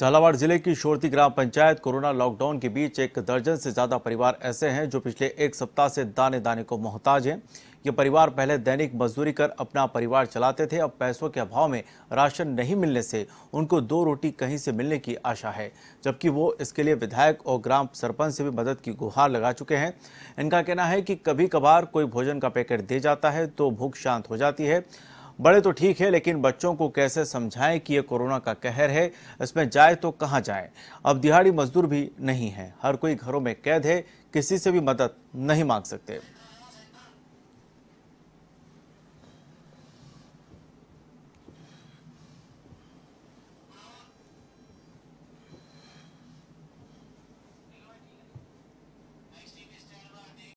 झालावाड़ जिले की शोरती ग्राम panchayat corona lockdown के बीच एक दर्जन से ज़्यादा परिवार ऐसे हैं जो पिछले एक सप्ताह से दाने दाने को मोहताज हैं ये परिवार पहले दैनिक मजदूरी कर अपना परिवार चलाते थे अब पैसों के अभाव में राशन नहीं मिलने से उनको दो रोटी कहीं से मिलने की आशा है जबकि वो इसके लिए विधायक और ग्राम सरपंच से भी मदद की गुहार लगा चुके हैं इनका कहना है कि कभी कभार कोई भोजन का पैकेट दे जाता है तो भूख शांत हो जाती है बड़े तो ठीक है लेकिन बच्चों को कैसे समझाएं कि ये कोरोना का कहर है इसमें जाए तो कहाँ जाए अब दिहाड़ी मजदूर भी नहीं है हर कोई घरों में कैद है किसी से भी मदद नहीं मांग सकते